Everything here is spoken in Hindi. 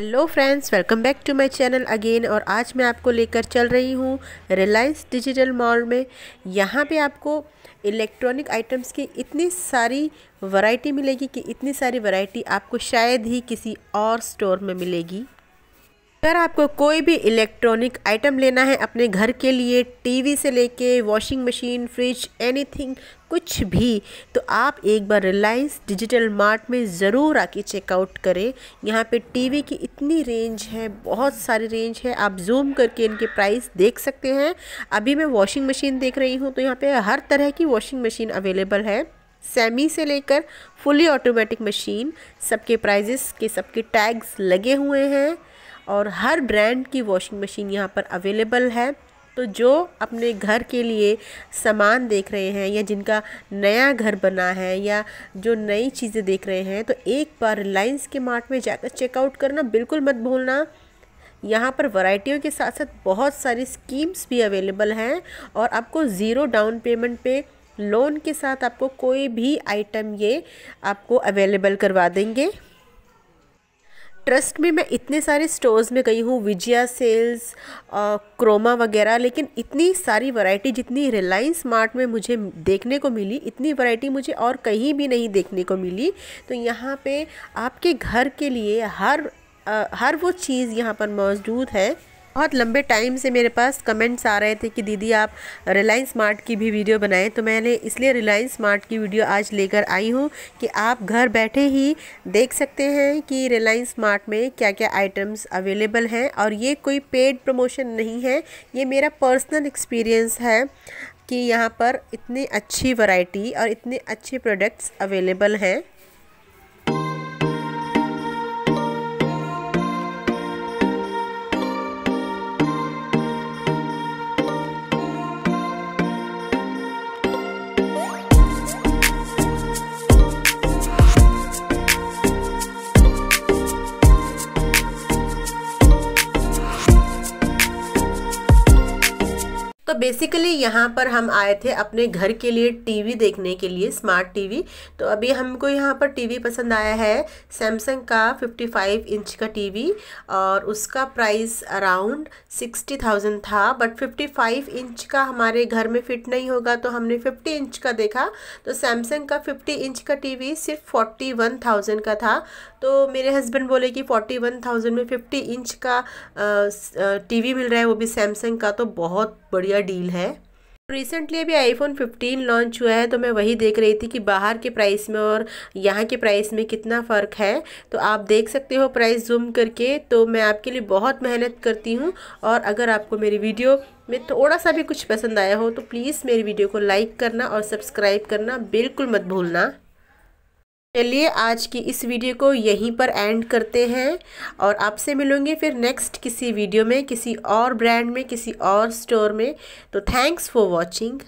hello friends welcome back to my channel again और आज मैं आपको लेकर चल रही हूँ रिलायंस डिजिटल मॉल में यहाँ पे आपको इलेक्ट्रॉनिक आइटम्स की इतनी सारी वैरायटी मिलेगी कि इतनी सारी वैरायटी आपको शायद ही किसी और स्टोर में मिलेगी अगर आपको कोई भी इलेक्ट्रॉनिक आइटम लेना है अपने घर के लिए टीवी से लेके वॉशिंग मशीन फ्रिज एनीथिंग कुछ भी तो आप एक बार रिलायंस डिजिटल मार्ट में ज़रूर आके चेकआउट करें यहाँ पे टीवी की इतनी रेंज है बहुत सारी रेंज है आप जूम करके इनके प्राइस देख सकते हैं अभी मैं वॉशिंग मशीन देख रही हूँ तो यहाँ पर हर तरह की वॉशिंग मशीन अवेलेबल है सेमी से लेकर फुली ऑटोमेटिक मशीन सबके प्राइजेस के सबके टैग्स लगे हुए हैं और हर ब्रांड की वॉशिंग मशीन यहाँ पर अवेलेबल है तो जो अपने घर के लिए सामान देख रहे हैं या जिनका नया घर बना है या जो नई चीज़ें देख रहे हैं तो एक बार रिलायंस के मार्ट में जाकर चेकआउट करना बिल्कुल मत भूलना यहाँ पर वैरायटियों के साथ साथ बहुत सारी स्कीम्स भी अवेलेबल हैं और आपको ज़ीरो डाउन पेमेंट पे लोन के साथ आपको कोई भी आइटम ये आपको अवेलेबल करवा देंगे ट्रस्ट में मैं इतने सारे स्टोर्स में गई हूँ विजया सेल्स क्रोमा वगैरह लेकिन इतनी सारी वैरायटी जितनी रिलायंस मार्ट में मुझे देखने को मिली इतनी वैरायटी मुझे और कहीं भी नहीं देखने को मिली तो यहाँ पे आपके घर के लिए हर आ, हर वो चीज़ यहाँ पर मौजूद है बहुत लंबे टाइम से मेरे पास कमेंट्स आ रहे थे कि दीदी आप रिलायंस स्मार्ट की भी वीडियो बनाएं तो मैंने इसलिए रिलायंस स्मार्ट की वीडियो आज लेकर आई हूँ कि आप घर बैठे ही देख सकते हैं कि रिलायंस स्मार्ट में क्या क्या आइटम्स अवेलेबल हैं और ये कोई पेड प्रमोशन नहीं है ये मेरा पर्सनल एक्सपीरियंस है कि यहाँ पर इतनी अच्छी वराइटी और इतने अच्छे प्रोडक्ट्स अवेलेबल हैं तो बेसिकली यहाँ पर हम आए थे अपने घर के लिए टीवी देखने के लिए स्मार्ट टीवी तो अभी हमको यहाँ पर टीवी पसंद आया है सैमसंग का 55 इंच का टीवी और उसका प्राइस अराउंड 60,000 था बट 55 इंच का हमारे घर में फिट नहीं होगा तो हमने 50 इंच का देखा तो सैमसंग का 50 इंच का टीवी सिर्फ 41,000 का था तो मेरे हस्बैंड बोले कि फ़ोर्टी वन थाउजेंड में फिफ्टी इंच का टीवी मिल रहा है वो भी सैमसंग का तो बहुत बढ़िया डील है रिसेंटली अभी आईफोन 15 लॉन्च हुआ है तो मैं वही देख रही थी कि बाहर के प्राइस में और यहाँ के प्राइस में कितना फ़र्क है तो आप देख सकते हो प्राइस जूम करके तो मैं आपके लिए बहुत मेहनत करती हूँ और अगर आपको मेरी वीडियो में थोड़ा सा भी कुछ पसंद आया हो तो प्लीज़ मेरी वीडियो को लाइक करना और सब्सक्राइब करना बिल्कुल मत भूलना चलिए आज की इस वीडियो को यहीं पर एंड करते हैं और आपसे मिलूंगी फिर नेक्स्ट किसी वीडियो में किसी और ब्रांड में किसी और स्टोर में तो थैंक्स फॉर वॉचिंग